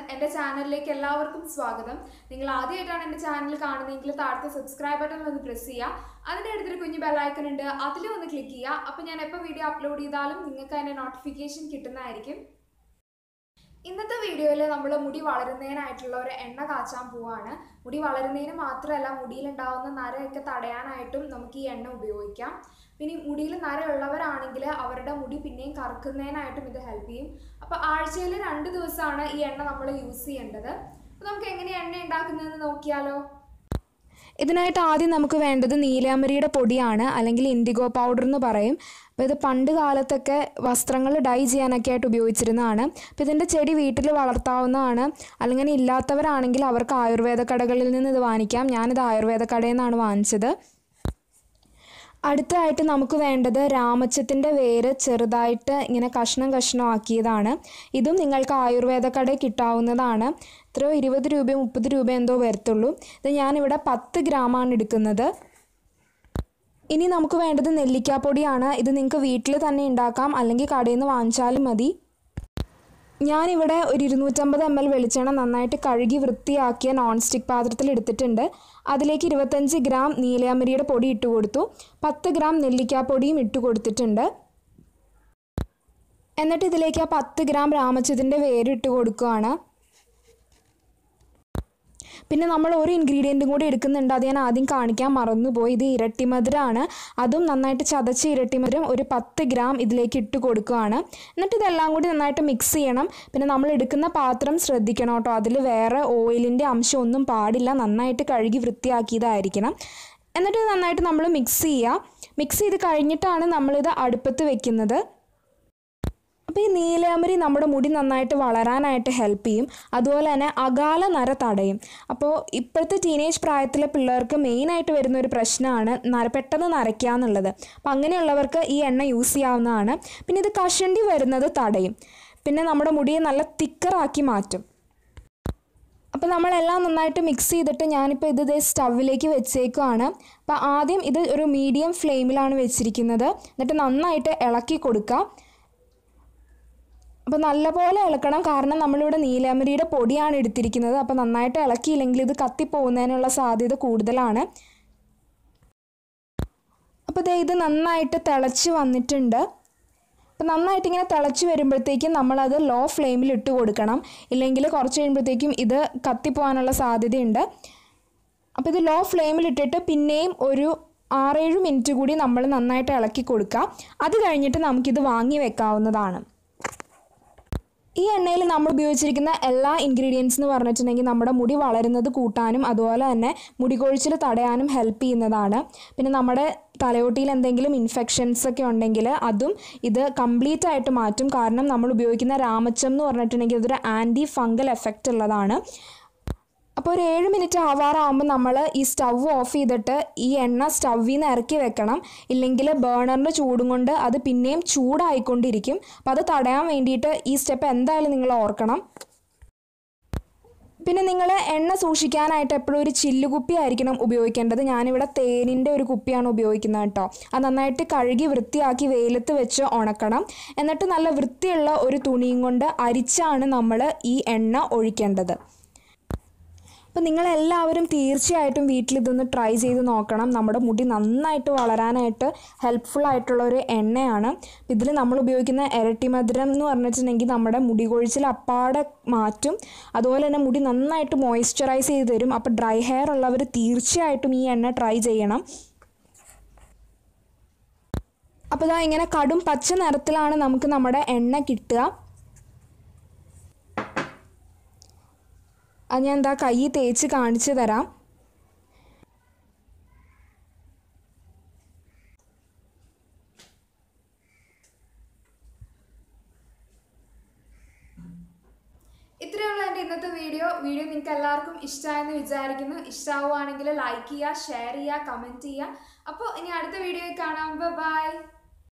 എന്റെ എൻ്റെ ചാനലിലേക്ക് എല്ലാവർക്കും സ്വാഗതം നിങ്ങൾ ആദ്യമായിട്ടാണ് എൻ്റെ ചാനൽ കാണുന്നതെങ്കിൽ താഴത്തെ സബ്സ്ക്രൈബ് ബട്ടൺ ഒന്ന് പ്രസ് ചെയ്യുക അതിൻ്റെ അടുത്തൊരു കുഞ്ഞു ബെല്ലൈക്കൺ ഉണ്ട് അതിലും ഒന്ന് ക്ലിക്ക് ചെയ്യുക അപ്പോൾ ഞാൻ എപ്പോൾ വീഡിയോ അപ്ലോഡ് ചെയ്താലും നിങ്ങൾക്ക് അതിൻ്റെ നോട്ടിഫിക്കേഷൻ കിട്ടുന്നതായിരിക്കും ഇന്നത്തെ വീഡിയോയിൽ നമ്മൾ മുടി വളരുന്നതിനായിട്ടുള്ള ഒരു എണ്ണ കാച്ചാൻ പോവാണ് മുടി വളരുന്നതിന് മാത്രമല്ല മുടിയിലുണ്ടാവുന്ന നരയൊക്കെ തടയാനായിട്ടും നമുക്ക് ഈ എണ്ണ ഉപയോഗിക്കാം പിന്നെ മുടിയിൽ നരയുള്ളവരാണെങ്കിൽ അവരുടെ മുടി പിന്നെയും കറക്കുന്നതിനായിട്ടും ഇത് ഹെൽപ്പ് ചെയ്യും അപ്പോൾ ആഴ്ചയിൽ രണ്ട് ദിവസമാണ് ഈ എണ്ണ നമ്മൾ യൂസ് ചെയ്യേണ്ടത് അപ്പോൾ നമുക്ക് എങ്ങനെയാണ് എണ്ണ ഉണ്ടാക്കുന്നതെന്ന് നോക്കിയാലോ ഇതിനായിട്ട് ആദ്യം നമുക്ക് വേണ്ടത് നീലാമരിയുടെ പൊടിയാണ് അല്ലെങ്കിൽ ഇൻഡിഗോ പൗഡർ എന്ന് പറയും അപ്പോൾ ഇത് പണ്ട് കാലത്തൊക്കെ വസ്ത്രങ്ങൾ ഡൈ ചെയ്യാനൊക്കെ ആയിട്ട് ഉപയോഗിച്ചിരുന്നതാണ് അപ്പം ഇതിൻ്റെ ചെടി വീട്ടിൽ വളർത്താവുന്നതാണ് അല്ലെങ്കിൽ ഇല്ലാത്തവരാണെങ്കിൽ അവർക്ക് ആയുർവേദ കടകളിൽ നിന്ന് ഇത് വാങ്ങിക്കാം ഞാനിത് ആയുർവേദ കടയിൽ നിന്നാണ് വാങ്ങിച്ചത് അടുത്തതായിട്ട് നമുക്ക് വേണ്ടത് രാമച്ചത്തിൻ്റെ വേര് ചെറുതായിട്ട് ഇങ്ങനെ കഷ്ണം കഷ്ണം ആക്കിയതാണ് ഇതും നിങ്ങൾക്ക് ആയുർവേദ കട കിട്ടാവുന്നതാണ് ഇത്രയോ ഇരുപത് രൂപ മുപ്പത് രൂപ എന്തോ വരത്തുള്ളൂ ഇത് ഞാനിവിടെ പത്ത് ഗ്രാമാണ് എടുക്കുന്നത് ഇനി നമുക്ക് വേണ്ടത് നെല്ലിക്കാപ്പൊടിയാണ് ഇത് നിങ്ങൾക്ക് വീട്ടിൽ തന്നെ ഉണ്ടാക്കാം അല്ലെങ്കിൽ കടയിൽ നിന്ന് വാങ്ങിച്ചാലും മതി ഞാനിവിടെ ഒരു ഇരുന്നൂറ്റമ്പത് എം എൽ വെളിച്ചെണ്ണ നന്നായിട്ട് കഴുകി വൃത്തിയാക്കിയ നോൺ സ്റ്റിക്ക് പാത്രത്തിൽ എടുത്തിട്ടുണ്ട് അതിലേക്ക് ഇരുപത്തഞ്ച് ഗ്രാം നീലയമരിയുടെ പൊടി ഇട്ട് കൊടുത്തു പത്ത് ഗ്രാം നെല്ലിക്കാപ്പൊടിയും ഇട്ട് കൊടുത്തിട്ടുണ്ട് എന്നിട്ട് ഇതിലേക്ക് ആ പത്ത് ഗ്രാം രാമച്ചതിൻ്റെ വേര് കൊടുക്കുകയാണ് പിന്നെ നമ്മൾ ഒരു ഇൻഗ്രീഡിയൻറ്റും കൂടി എടുക്കുന്നുണ്ട് അത് ഞാൻ ആദ്യം കാണിക്കാൻ മറന്നുപോയി ഇത് ഇരട്ടിമധുരമാണ് അതും നന്നായിട്ട് ചതച്ച ഇരട്ടിമധുരം ഒരു പത്ത് ഗ്രാം ഇതിലേക്ക് ഇട്ട് കൊടുക്കുകയാണ് എന്നിട്ട് ഇതെല്ലാം കൂടി നന്നായിട്ട് മിക്സ് ചെയ്യണം പിന്നെ നമ്മൾ എടുക്കുന്ന പാത്രം ശ്രദ്ധിക്കണം കേട്ടോ അതിൽ വേറെ ഓയിലിൻ്റെ അംശം ഒന്നും പാടില്ല നന്നായിട്ട് കഴുകി വൃത്തിയാക്കിയതായിരിക്കണം എന്നിട്ട് നന്നായിട്ട് നമ്മൾ മിക്സ് ചെയ്യുക മിക്സ് ചെയ്ത് കഴിഞ്ഞിട്ടാണ് നമ്മളിത് അടുപ്പത്ത് വെക്കുന്നത് അപ്പോൾ ഈ നീലാംബരി നമ്മുടെ മുടി നന്നായിട്ട് വളരാനായിട്ട് ഹെൽപ്പ് ചെയ്യും അതുപോലെ തന്നെ അകാല നര തടയും അപ്പോൾ ഇപ്പോഴത്തെ ടീനേജ് പ്രായത്തിലെ പിള്ളേർക്ക് മെയിനായിട്ട് വരുന്ന ഒരു പ്രശ്നമാണ് നര പെട്ടെന്ന് നരയ്ക്കുക എന്നുള്ളത് അപ്പോൾ അങ്ങനെയുള്ളവർക്ക് ഈ എണ്ണ യൂസ് ചെയ്യാവുന്നതാണ് പിന്നെ ഇത് കഷണ്ടി വരുന്നത് തടയും പിന്നെ നമ്മുടെ മുടിയെ നല്ല തിക്കറാക്കി മാറ്റും അപ്പോൾ നമ്മളെല്ലാം നന്നായിട്ട് മിക്സ് ചെയ്തിട്ട് ഞാനിപ്പോൾ ഇത് സ്റ്റവിലേക്ക് വെച്ചേക്കുവാണ് അപ്പോൾ ആദ്യം ഇത് ഒരു മീഡിയം ഫ്ലെയിമിലാണ് വെച്ചിരിക്കുന്നത് എന്നിട്ട് നന്നായിട്ട് ഇളക്കി കൊടുക്കുക അപ്പോൾ നല്ലപോലെ ഇളക്കണം കാരണം നമ്മളിവിടെ നീലമരിയുടെ പൊടിയാണ് എടുത്തിരിക്കുന്നത് അപ്പോൾ നന്നായിട്ട് ഇളക്കിയില്ലെങ്കിൽ ഇത് കത്തിപ്പോകുന്നതിനുള്ള സാധ്യത കൂടുതലാണ് അപ്പോൾ ദേ ഇത് നന്നായിട്ട് തിളച്ച് വന്നിട്ടുണ്ട് അപ്പോൾ നന്നായിട്ട് ഇങ്ങനെ തിളച്ച് വരുമ്പോഴത്തേക്കും നമ്മളത് ലോ ഫ്ലെയിമിൽ ഇട്ട് കൊടുക്കണം ഇല്ലെങ്കിൽ കുറച്ച് കഴിയുമ്പോഴത്തേക്കും ഇത് കത്തിപ്പോകാനുള്ള സാധ്യതയുണ്ട് അപ്പോൾ ഇത് ലോ ഫ്ലെയിമിൽ ഇട്ടിട്ട് പിന്നെയും ഒരു ആറേഴ് മിനിറ്റ് കൂടി നമ്മൾ നന്നായിട്ട് ഇളക്കി കൊടുക്കുക അത് കഴിഞ്ഞിട്ട് നമുക്കിത് വാങ്ങി വെക്കാവുന്നതാണ് ഈ എണ്ണയിൽ നമ്മൾ ഉപയോഗിച്ചിരിക്കുന്ന എല്ലാ ഇൻഗ്രീഡിയൻസ് എന്ന് പറഞ്ഞിട്ടുണ്ടെങ്കിൽ നമ്മുടെ മുടി വളരുന്നത് കൂട്ടാനും അതുപോലെ തന്നെ മുടി കൊഴിച്ചിൽ തടയാനും ഹെൽപ്പ് ചെയ്യുന്നതാണ് പിന്നെ നമ്മുടെ തലയോട്ടിയിൽ എന്തെങ്കിലും ഇൻഫെക്ഷൻസ് ഒക്കെ ഉണ്ടെങ്കിൽ അതും ഇത് കംപ്ലീറ്റ് ആയിട്ട് മാറ്റും കാരണം നമ്മൾ ഉപയോഗിക്കുന്ന രാമച്ചം എന്ന് പറഞ്ഞിട്ടുണ്ടെങ്കിൽ അതൊരു ആൻറ്റി ഫംഗൽ എഫക്റ്റ് ഉള്ളതാണ് അപ്പോൾ ഒരു ഏഴ് മിനിറ്റ് ആവാറാകുമ്പോൾ നമ്മൾ ഈ സ്റ്റവ് ഓഫ് ചെയ്തിട്ട് ഈ എണ്ണ സ്റ്റവിൽ നിന്ന് ഇറക്കി വെക്കണം ഇല്ലെങ്കിൽ ബേണറിൻ്റെ ചൂടും കൊണ്ട് അത് പിന്നെയും ചൂടായിക്കൊണ്ടിരിക്കും അപ്പോൾ അത് തടയാൻ വേണ്ടിയിട്ട് ഈ സ്റ്റെപ്പ് എന്തായാലും നിങ്ങൾ ഓർക്കണം പിന്നെ നിങ്ങൾ എണ്ണ സൂക്ഷിക്കാനായിട്ട് എപ്പോഴും ഒരു ചില്ലുകുപ്പി ആയിരിക്കണം ഉപയോഗിക്കേണ്ടത് ഞാനിവിടെ തേനിൻ്റെ ഒരു കുപ്പിയാണ് ഉപയോഗിക്കുന്നത് കേട്ടോ അത് നന്നായിട്ട് കഴുകി വൃത്തിയാക്കി വെയിലത്ത് വെച്ച് ഉണക്കണം എന്നിട്ട് നല്ല വൃത്തിയുള്ള ഒരു തുണിയും കൊണ്ട് അരിച്ചാണ് നമ്മൾ ഈ എണ്ണ ഒഴിക്കേണ്ടത് അപ്പോൾ നിങ്ങളെല്ലാവരും തീർച്ചയായിട്ടും വീട്ടിൽ ഇതൊന്ന് ട്രൈ ചെയ്ത് നോക്കണം നമ്മുടെ മുടി നന്നായിട്ട് വളരാനായിട്ട് ഹെൽപ്ഫുൾ ആയിട്ടുള്ള ഒരു എണ്ണയാണ് ഇതിൽ നമ്മൾ ഉപയോഗിക്കുന്ന മധുരം എന്ന് പറഞ്ഞിട്ടുണ്ടെങ്കിൽ നമ്മുടെ മുടി കൊഴിച്ചിൽ അപ്പാടെ മാറ്റും അതുപോലെ തന്നെ മുടി നന്നായിട്ട് മോയ്സ്ചറൈസ് ചെയ്ത് തരും അപ്പോൾ ഡ്രൈ ഹെയർ ഉള്ളവർ തീർച്ചയായിട്ടും ഈ എണ്ണ ട്രൈ ചെയ്യണം അപ്പോൾ ഇതാ ഇങ്ങനെ കടും പച്ച നിറത്തിലാണ് നമുക്ക് നമ്മുടെ എണ്ണ കിട്ടുക അത് ഞാൻ എന്താ കൈ തേച്ച് കാണിച്ചു തരാം ഇത്രയുള്ള എൻ്റെ ഇന്നത്തെ വീഡിയോ വീഡിയോ നിങ്ങൾക്ക് എല്ലാവർക്കും ഇഷ്ടമായെന്ന് വിചാരിക്കുന്നു ഇഷ്ടമാവുകയാണെങ്കിൽ ലൈക്ക് ചെയ്യുക ഷെയർ ചെയ്യുക കമൻറ്റ് ചെയ്യുക അപ്പോൾ ഇനി അടുത്ത വീഡിയോയിൽ കാണാം ബൈ